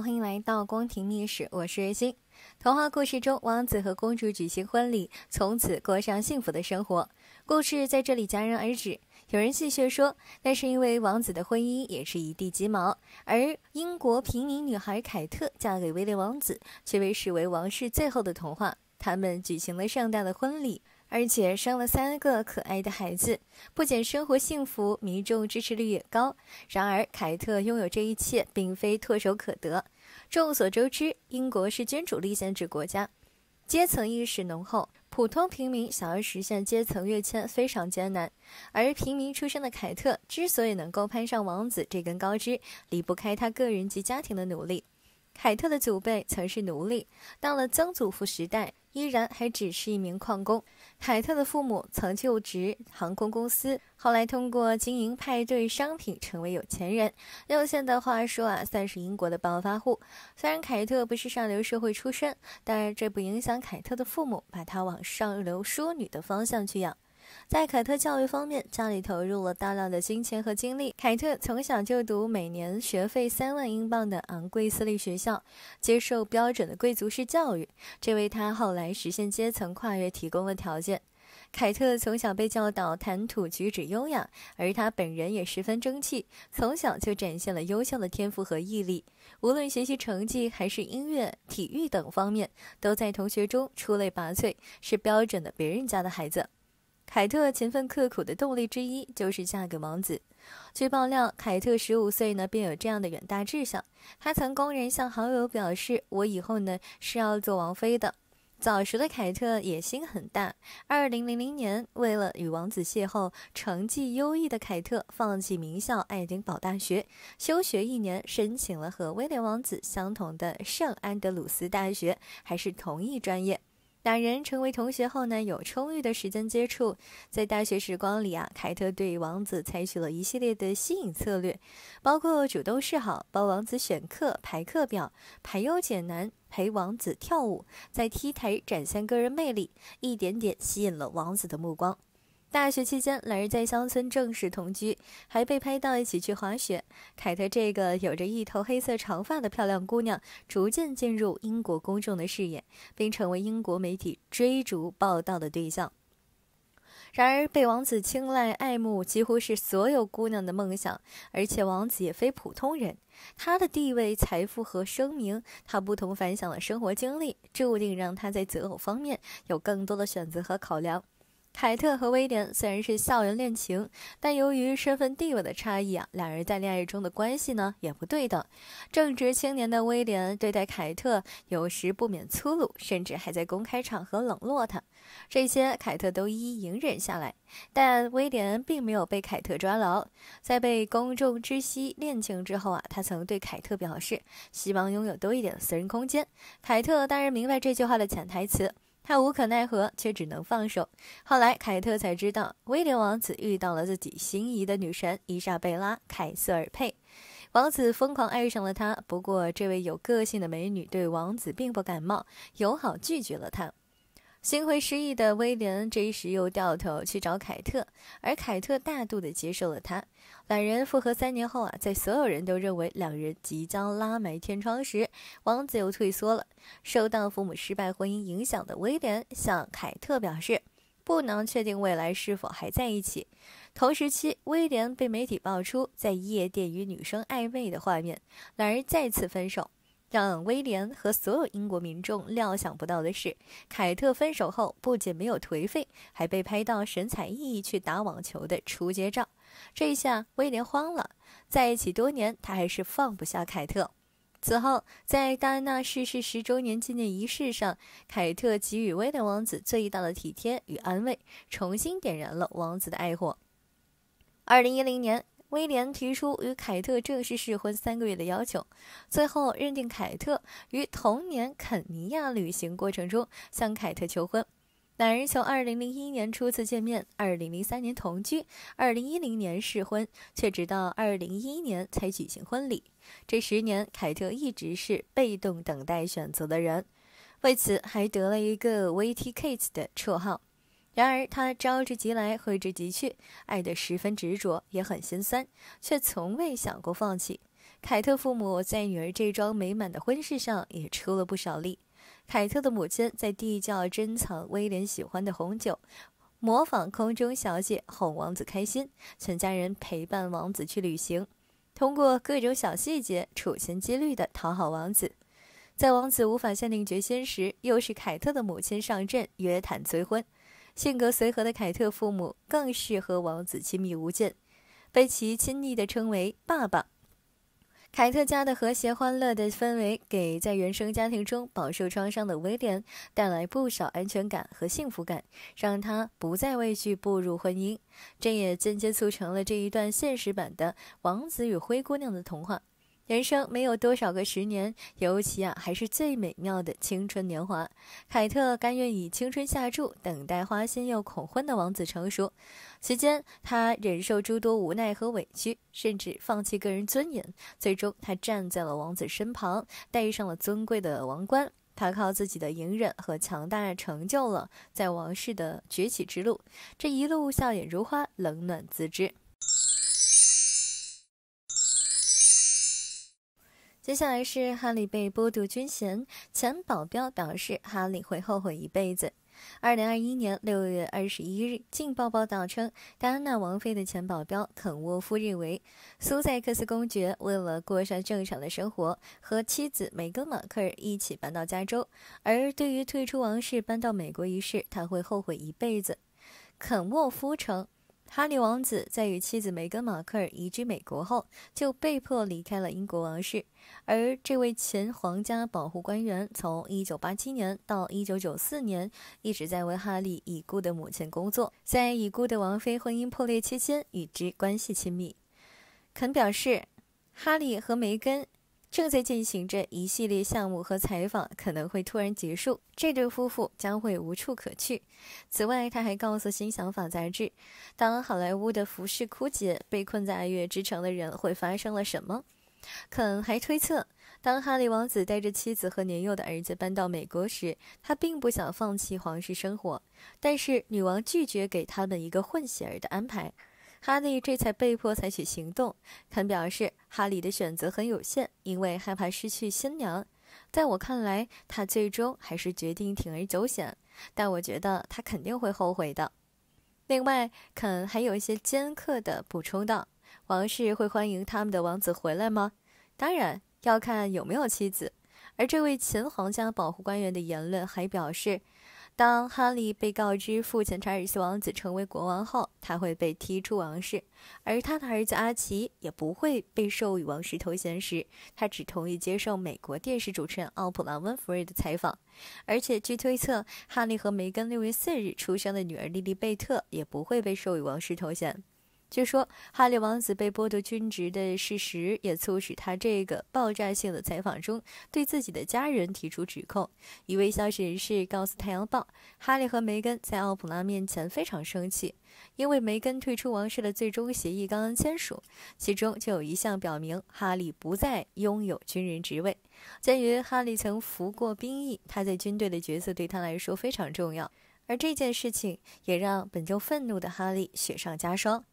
欢迎来到《宫廷秘史》，我是瑞欣。童话故事中，王子和公主举行婚礼，从此过上幸福的生活。故事在这里戛然而止。有人戏谑说，那是因为王子的婚姻也是一地鸡毛。而英国平民女孩凯特嫁给威廉王子，却被视为王室最后的童话。他们举行了盛大的婚礼。而且生了三个可爱的孩子，不仅生活幸福，民众支持率也高。然而，凯特拥有这一切并非唾手可得。众所周知，英国是君主立宪制国家，阶层意识浓厚，普通平民想要实现阶层跃迁非常艰难。而平民出身的凯特之所以能够攀上王子这根高枝，离不开他个人及家庭的努力。凯特的祖辈曾是奴隶，到了曾祖父时代，依然还只是一名矿工。凯特的父母曾就职航空公司，后来通过经营派对商品成为有钱人。用现在的话说啊，算是英国的暴发户。虽然凯特不是上流社会出身，但是这不影响凯特的父母把她往上流淑女的方向去养。在凯特教育方面，家里投入了大量的金钱和精力。凯特从小就读每年学费三万英镑的昂贵私立学校，接受标准的贵族式教育，这为他后来实现阶层跨越提供了条件。凯特从小被教导谈吐举止优雅，而他本人也十分争气，从小就展现了优秀的天赋和毅力。无论学习成绩还是音乐、体育等方面，都在同学中出类拔萃，是标准的别人家的孩子。凯特勤奋刻苦的动力之一就是嫁给王子。据爆料，凯特十五岁呢便有这样的远大志向。他曾公然向好友表示：“我以后呢是要做王妃的。”早熟的凯特野心很大。二零零零年，为了与王子邂逅，成绩优异的凯特放弃名校爱丁堡大学，休学一年，申请了和威廉王子相同的圣安德鲁斯大学，还是同一专业。两人成为同学后呢，有充裕的时间接触。在大学时光里啊，凯特对王子采取了一系列的吸引策略，包括主动示好、帮王子选课、排课表、排忧解难、陪王子跳舞，在 T 台展现个人魅力，一点点吸引了王子的目光。大学期间，两人在乡村正式同居，还被拍到一起去滑雪。凯特，这个有着一头黑色长发的漂亮姑娘，逐渐进入英国公众的视野，并成为英国媒体追逐报道的对象。然而，被王子青睐爱慕，几乎是所有姑娘的梦想。而且，王子也非普通人，他的地位、财富和声名，他不同凡响的生活经历，注定让他在择偶方面有更多的选择和考量。凯特和威廉虽然是校园恋情，但由于身份地位的差异啊，两人在恋爱中的关系呢也不对等。正值青年的威廉对待凯特有时不免粗鲁，甚至还在公开场合冷落他。这些凯特都一一隐忍下来，但威廉并没有被凯特抓牢。在被公众知悉恋情之后啊，他曾对凯特表示希望拥有多一点私人空间。凯特当然明白这句话的潜台词。他无可奈何，却只能放手。后来，凯特才知道，威廉王子遇到了自己心仪的女神伊莎贝拉·凯瑟尔佩，王子疯狂爱上了她。不过，这位有个性的美女对王子并不感冒，友好拒绝了他。心灰意的威廉，这时又掉头去找凯特，而凯特大度地接受了他。两人复合三年后啊，在所有人都认为两人即将拉埋天窗时，王子又退缩了。受到父母失败婚姻影响的威廉向凯特表示，不能确定未来是否还在一起。同时期，威廉被媒体爆出在夜店与女生暧昧的画面，两人再次分手。让威廉和所有英国民众料想不到的是，凯特分手后不仅没有颓废，还被拍到神采奕奕去打网球的出街照。这一下，威廉慌了。在一起多年，他还是放不下凯特。此后，在戴安娜逝世十周年纪念仪式上，凯特给予威廉王子最大的体贴与安慰，重新点燃了王子的爱火。二零一零年。威廉提出与凯特正式试婚三个月的要求，最后认定凯特于同年肯尼亚旅行过程中向凯特求婚。两人从2001年初次见面，2003年同居，2010年试婚，却直到2011年才举行婚礼。这十年，凯特一直是被动等待选择的人，为此还得了一个 “VTK” 的绰号。然而，他招之即来，挥之即去，爱得十分执着，也很心酸，却从未想过放弃。凯特父母在女儿这桩美满的婚事上也出了不少力。凯特的母亲在地窖珍藏威廉喜欢的红酒，模仿空中小姐哄王子开心，全家人陪伴王子去旅行，通过各种小细节处心积虑地讨好王子。在王子无法下定决心时，又是凯特的母亲上阵约谈催婚。性格随和的凯特父母更是和王子亲密无间，被其亲昵的称为“爸爸”。凯特家的和谐欢乐的氛围，给在原生家庭中饱受创伤的威廉带来不少安全感和幸福感，让他不再畏惧步入婚姻。这也间接促成了这一段现实版的王子与灰姑娘的童话。人生没有多少个十年，尤其啊还是最美妙的青春年华。凯特甘愿以青春下注，等待花心又恐婚的王子成熟。期间，她忍受诸多无奈和委屈，甚至放弃个人尊严。最终，她站在了王子身旁，戴上了尊贵的王冠。她靠自己的隐忍和强大，成就了在王室的崛起之路。这一路笑脸如花，冷暖自知。接下来是哈利被剥夺军衔，前保镖表示哈利会后悔一辈子。二零二一年六月二十一日，劲爆》报道称，戴安娜王妃的前保镖肯沃夫认为，苏塞克斯公爵为了过上正常的生活，和妻子梅根·马克尔一起搬到加州。而对于退出王室搬到美国一事，他会后悔一辈子。肯沃夫称。哈利王子在与妻子梅根·马克尔移居美国后，就被迫离开了英国王室。而这位前皇家保护官员，从1987年到1994年，一直在为哈利已故的母亲工作，在已故的王妃婚姻破裂期间，与之关系亲密。肯表示，哈利和梅根。正在进行着一系列项目和采访，可能会突然结束。这对夫妇将会无处可去。此外，他还告诉《新想法》杂志：“当好莱坞的服饰枯竭，被困在爱乐之城的人会发生了什么？”肯还推测，当哈利王子带着妻子和年幼的儿子搬到美国时，他并不想放弃皇室生活，但是女王拒绝给他们一个混血儿的安排。哈利这才被迫采取行动。肯表示，哈利的选择很有限，因为害怕失去新娘。在我看来，他最终还是决定铤而走险，但我觉得他肯定会后悔的。另外，肯还有一些尖刻的补充道：“王室会欢迎他们的王子回来吗？当然要看有没有妻子。”而这位前皇家保护官员的言论还表示。当哈利被告知父亲查尔斯王子成为国王后，他会被踢出王室，而他的儿子阿奇也不会被授予王室头衔时，他只同意接受美国电视主持人奥普拉·温弗瑞的采访。而且据推测，哈利和梅根六月四日出生的女儿莉莉贝特也不会被授予王室头衔。据说，哈利王子被剥夺军职的事实也促使他这个爆炸性的采访中对自己的家人提出指控。一位消息人士告诉《太阳报》，哈利和梅根在奥普拉面前非常生气，因为梅根退出王室的最终协议刚刚签署，其中就有一项表明哈利不再拥有军人职位。鉴于哈利曾服过兵役，他在军队的角色对他来说非常重要，而这件事情也让本就愤怒的哈利雪上加霜。